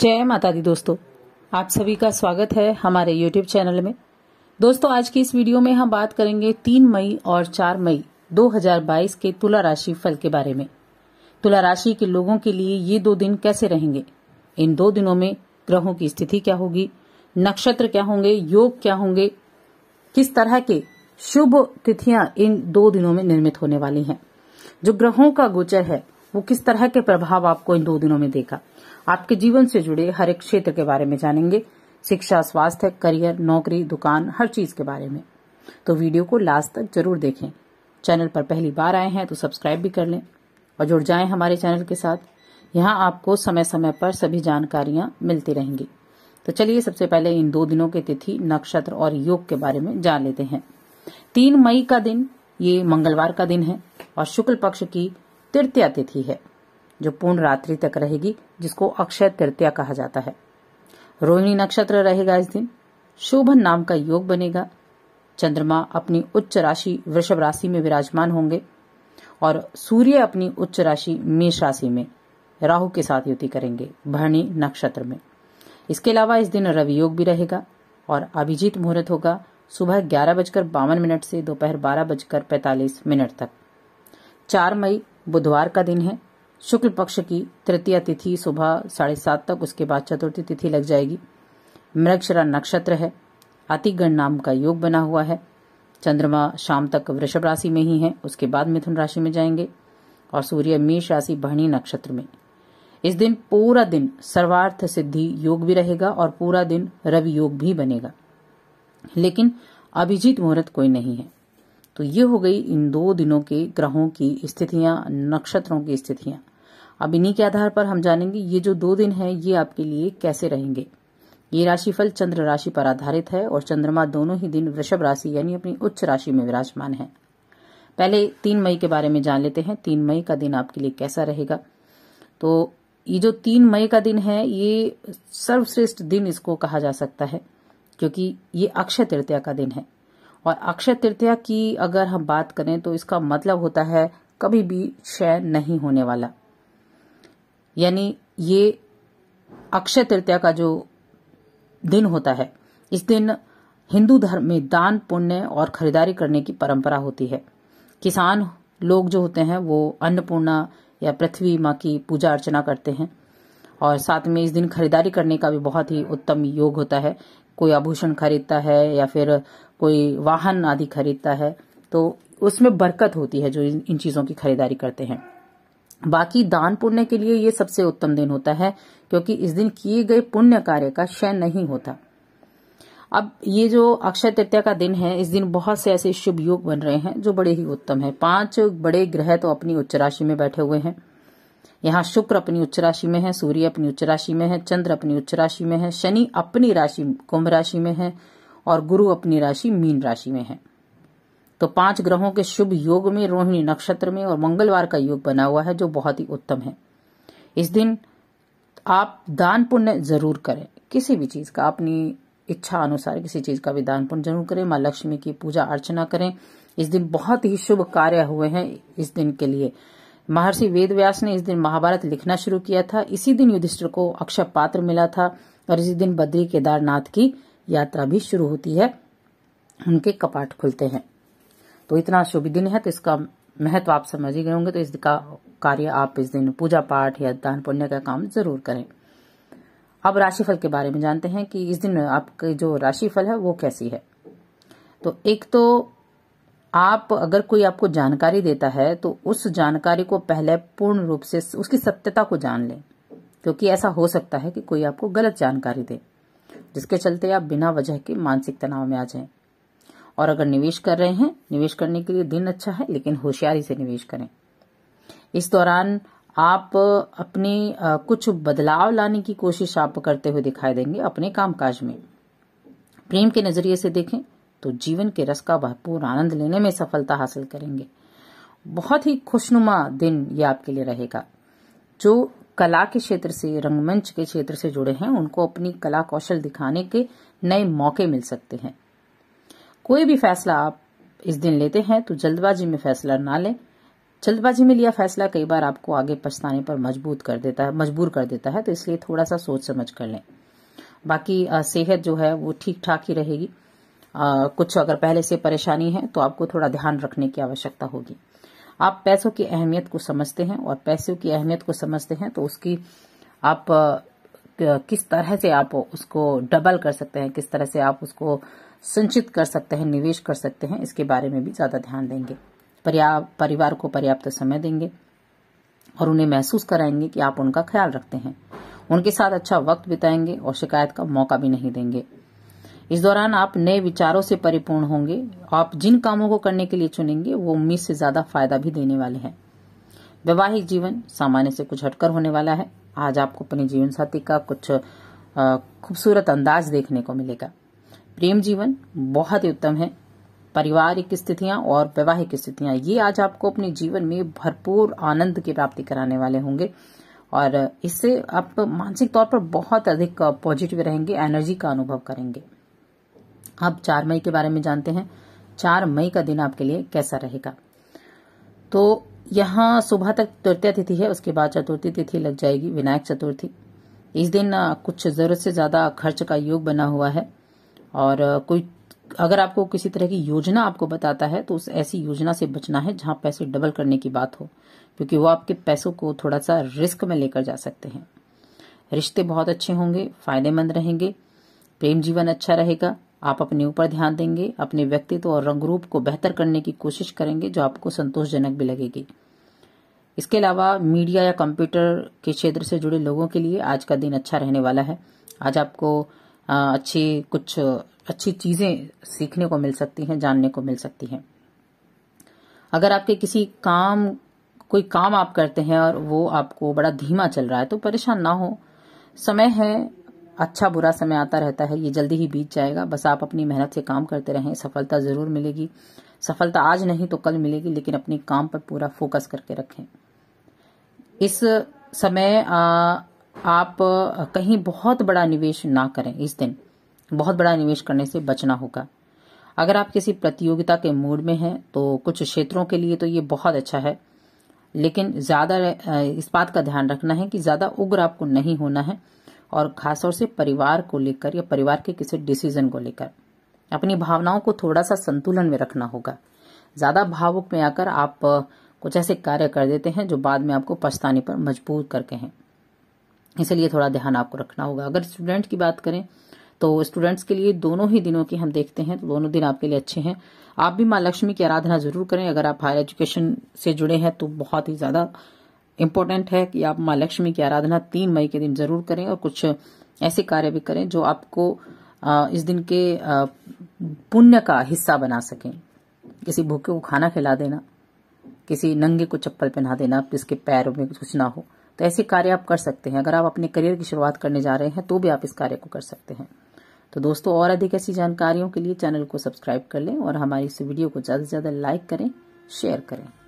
जय माता दी दोस्तों आप सभी का स्वागत है हमारे YouTube चैनल में दोस्तों आज की इस वीडियो में हम बात करेंगे 3 मई और 4 मई 2022 के तुला राशि फल के बारे में तुला राशि के लोगों के लिए ये दो दिन कैसे रहेंगे इन दो दिनों में ग्रहों की स्थिति क्या होगी नक्षत्र क्या होंगे योग क्या होंगे किस तरह के शुभ तिथियां इन दो दिनों में निर्मित होने वाली हैं जो ग्रहों का गोचर है वो किस तरह के प्रभाव आपको इन दो दिनों में देगा आपके जीवन से जुड़े हर एक क्षेत्र के बारे में जानेंगे शिक्षा स्वास्थ्य करियर नौकरी दुकान हर चीज के बारे में तो वीडियो को लास्ट तक जरूर देखें चैनल पर पहली बार आए हैं तो सब्सक्राइब भी कर लें और जुड़ जाएं हमारे चैनल के साथ यहाँ आपको समय समय पर सभी जानकारियां मिलती रहेंगी तो चलिए सबसे पहले इन दो दिनों के तिथि नक्षत्र और योग के बारे में जान लेते हैं तीन मई का दिन ये मंगलवार का दिन है और शुक्ल पक्ष की तृतीया तिथि है जो पूर्ण रात्रि तक रहेगी जिसको अक्षय तृतीया कहा जाता है रोहिणी नक्षत्र रहेगा इस दिन शोभन नाम का योग बनेगा चंद्रमा अपनी उच्च राशि वृषभ राशि में विराजमान होंगे और सूर्य अपनी उच्च राशि मेष राशि में राहु के साथ युति करेंगे भरणी नक्षत्र में इसके अलावा इस दिन रवि योग भी रहेगा और अभिजीत मुहूर्त होगा सुबह ग्यारह बजकर बावन मिनट से दोपहर बारह बजकर पैंतालीस मिनट तक चार मई बुधवार का दिन है शुक्ल पक्ष की तृतीय तिथि सुबह साढ़े सात तक उसके बाद चतुर्थी तिथि लग जाएगी मृक्षरा नक्षत्र है अतिगण नाम का योग बना हुआ है चंद्रमा शाम तक वृषभ राशि में ही है उसके बाद मिथुन राशि में जाएंगे और सूर्य मेष राशि भरणी नक्षत्र में इस दिन पूरा दिन सर्वार्थ सिद्धि योग भी रहेगा और पूरा दिन रवि योग भी बनेगा लेकिन अभिजीत मुहूर्त कोई नहीं है तो ये हो गई इन दो दिनों के ग्रहों की स्थितियां नक्षत्रों की स्थितियां अब इन्हीं के आधार पर हम जानेंगे ये जो दो दिन है ये आपके लिए कैसे रहेंगे ये राशिफल चंद्र राशि पर आधारित है और चंद्रमा दोनों ही दिन वृषभ राशि यानी अपनी उच्च राशि में विराजमान है पहले तीन मई के बारे में जान लेते हैं तीन मई का दिन आपके लिए कैसा रहेगा तो ये जो तीन मई का दिन है ये सर्वश्रेष्ठ दिन इसको कहा जा सकता है क्योंकि ये अक्षय तृतीया का दिन है और अक्षय तृतीया की अगर हम बात करें तो इसका मतलब होता है कभी भी क्षय नहीं होने वाला यानी ये अक्षय तृतीया का जो दिन होता है इस दिन हिंदू धर्म में दान पुण्य और खरीदारी करने की परंपरा होती है किसान लोग जो होते हैं वो अन्नपूर्णा या पृथ्वी माँ की पूजा अर्चना करते हैं और साथ में इस दिन खरीदारी करने का भी बहुत ही उत्तम योग होता है कोई आभूषण खरीदता है या फिर कोई वाहन आदि खरीदता है तो उसमें बरकत होती है जो इन चीजों की खरीदारी करते हैं बाकी दान पुण्य के लिए ये सबसे उत्तम दिन होता है क्योंकि इस दिन किए गए पुण्य कार्य का क्षय नहीं होता अब ये जो अक्षय तृतीया का दिन है इस दिन बहुत से ऐसे शुभ योग बन रहे हैं जो बड़े ही उत्तम है पांच बड़े ग्रह तो अपनी उच्च राशि में बैठे हुए हैं यहाँ शुक्र अपनी उच्च राशि में है सूर्य अपनी उच्च राशि में है चंद्र अपनी उच्च राशि में है शनि अपनी राशि कुंभ राशि में है और गुरु अपनी राशि मीन राशि में है तो पांच ग्रहों के शुभ योग में रोहिणी नक्षत्र में और मंगलवार का योग बना हुआ है जो बहुत ही उत्तम है इस दिन आप दान पुण्य जरूर करें किसी भी चीज का अपनी इच्छा अनुसार किसी चीज का भी दान पुण्य जरूर करें माँ लक्ष्मी की पूजा अर्चना करें इस दिन बहुत ही शुभ कार्य हुए हैं इस दिन के लिए महर्षि वेदव्यास ने इस दिन महाभारत लिखना शुरू किया था इसी दिन युधिष्ठिर को अक्षय पात्र मिला था और इसी दिन बद्री केदारनाथ की यात्रा भी शुरू होती है उनके कपाट खुलते हैं तो इतना शुभ दिन है तो इसका महत्व आप समझ ही गए होंगे तो इसका कार्य आप इस दिन पूजा पाठ या दान पुण्य का काम जरूर करें अब राशिफल के बारे में जानते हैं कि इस दिन आपकी जो राशिफल है वो कैसी है तो एक तो आप अगर कोई आपको जानकारी देता है तो उस जानकारी को पहले पूर्ण रूप से उसकी सत्यता को जान लें क्योंकि ऐसा हो सकता है कि कोई आपको गलत जानकारी दे जिसके चलते आप बिना वजह के मानसिक तनाव में आ जाएं और अगर निवेश कर रहे हैं निवेश करने के लिए दिन अच्छा है लेकिन होशियारी से निवेश करें इस दौरान आप अपने कुछ बदलाव लाने की कोशिश आप करते हुए दिखाई देंगे अपने कामकाज में प्रेम के नजरिए से देखें तो जीवन के रस का भरपूर आनंद लेने में सफलता हासिल करेंगे बहुत ही खुशनुमा दिन ये आपके लिए रहेगा जो कला के क्षेत्र से रंगमंच के क्षेत्र से जुड़े हैं उनको अपनी कला कौशल दिखाने के नए मौके मिल सकते हैं कोई भी फैसला आप इस दिन लेते हैं तो जल्दबाजी में फैसला ना लें जल्दबाजी में लिया फैसला कई बार आपको आगे पछताने पर मजबूत कर देता है मजबूर कर देता है तो इसलिए थोड़ा सा सोच समझ कर लें बाकी सेहत जो है वो ठीक ठाक ही रहेगी आ, कुछ अगर पहले से परेशानी है तो आपको थोड़ा ध्यान रखने की आवश्यकता होगी आप पैसों की अहमियत को समझते हैं और पैसों की अहमियत को समझते हैं तो उसकी आप किस तरह से आप उसको डबल कर सकते हैं किस तरह से आप उसको संचित कर सकते हैं निवेश कर सकते हैं इसके बारे में भी ज़्यादा ध्यान देंगे परिवार को पर्याप्त समय देंगे और उन्हें महसूस कराएंगे कि आप उनका ख्याल रखते हैं उनके साथ अच्छा वक्त बिताएंगे और शिकायत का मौका भी नहीं देंगे इस दौरान आप नए विचारों से परिपूर्ण होंगे आप जिन कामों को करने के लिए चुनेंगे वो उम्मीद से ज्यादा फायदा भी देने वाले हैं वैवाहिक जीवन सामान्य से कुछ हटकर होने वाला है आज आपको अपने जीवन साथी का कुछ खूबसूरत अंदाज देखने को मिलेगा प्रेम जीवन बहुत ही उत्तम है पारिवारिक स्थितियां और वैवाहिक स्थितियां ये आज आपको अपने जीवन में भरपूर आनंद की प्राप्ति कराने वाले होंगे और इससे आप मानसिक तौर पर बहुत अधिक पॉजिटिव रहेंगे एनर्जी का अनुभव करेंगे अब चार मई के बारे में जानते हैं चार मई का दिन आपके लिए कैसा रहेगा तो यहाँ सुबह तक तृतीय तिथि है उसके बाद चतुर्थी तिथि लग जाएगी विनायक चतुर्थी इस दिन कुछ जरूरत से ज्यादा खर्च का योग बना हुआ है और कोई अगर आपको किसी तरह की योजना आपको बताता है तो उस ऐसी योजना से बचना है जहां पैसे डबल करने की बात हो क्योंकि वो आपके पैसों को थोड़ा सा रिस्क में लेकर जा सकते हैं रिश्ते बहुत अच्छे होंगे फायदेमंद रहेंगे प्रेम जीवन अच्छा रहेगा आप अपने ऊपर ध्यान देंगे अपने व्यक्तित्व और रंगरूप को बेहतर करने की कोशिश करेंगे जो आपको संतोषजनक भी लगेगी इसके अलावा मीडिया या कंप्यूटर के क्षेत्र से जुड़े लोगों के लिए आज का दिन अच्छा रहने वाला है आज आपको अच्छी कुछ अच्छी चीजें सीखने को मिल सकती हैं जानने को मिल सकती हैं अगर आपके किसी काम कोई काम आप करते हैं और वो आपको बड़ा धीमा चल रहा है तो परेशान ना हो समय है अच्छा बुरा समय आता रहता है ये जल्दी ही बीत जाएगा बस आप अपनी मेहनत से काम करते रहें सफलता ज़रूर मिलेगी सफलता आज नहीं तो कल मिलेगी लेकिन अपने काम पर पूरा फोकस करके रखें इस समय आ, आप कहीं बहुत बड़ा निवेश ना करें इस दिन बहुत बड़ा निवेश करने से बचना होगा अगर आप किसी प्रतियोगिता के मूड में हैं तो कुछ क्षेत्रों के लिए तो ये बहुत अच्छा है लेकिन ज़्यादा इस बात का ध्यान रखना है कि ज़्यादा उग्र आपको नहीं होना है और खासतौर से परिवार को लेकर या परिवार के किसी डिसीजन को लेकर अपनी भावनाओं को थोड़ा सा संतुलन में रखना होगा ज़्यादा भावुक में आकर आप कुछ ऐसे कार्य कर देते हैं जो बाद में आपको पछताने पर मजबूर करके हैं इसलिए थोड़ा ध्यान आपको रखना होगा अगर स्टूडेंट की बात करें तो स्टूडेंट्स के लिए दोनों ही दिनों की हम देखते हैं तो दोनों दिन आपके लिए अच्छे हैं आप भी माँ लक्ष्मी की आराधना जरूर करें अगर आप हायर एजुकेशन से जुड़े हैं तो बहुत ही ज़्यादा इम्पोर्टेंट है कि आप माँ लक्ष्मी की आराधना तीन मई के दिन जरूर करें और कुछ ऐसे कार्य भी करें जो आपको इस दिन के पुण्य का हिस्सा बना सकें किसी भूखे को खाना खिला देना किसी नंगे को चप्पल पहना देना जिसके पैरों में कुछ ना हो तो ऐसे कार्य आप कर सकते हैं अगर आप अपने करियर की शुरुआत करने जा रहे हैं तो भी आप इस कार्य को कर सकते हैं तो दोस्तों और अधिक ऐसी जानकारियों के लिए चैनल को सब्सक्राइब कर लें और हमारी इस वीडियो को ज़्यादा से ज़्यादा लाइक करें शेयर करें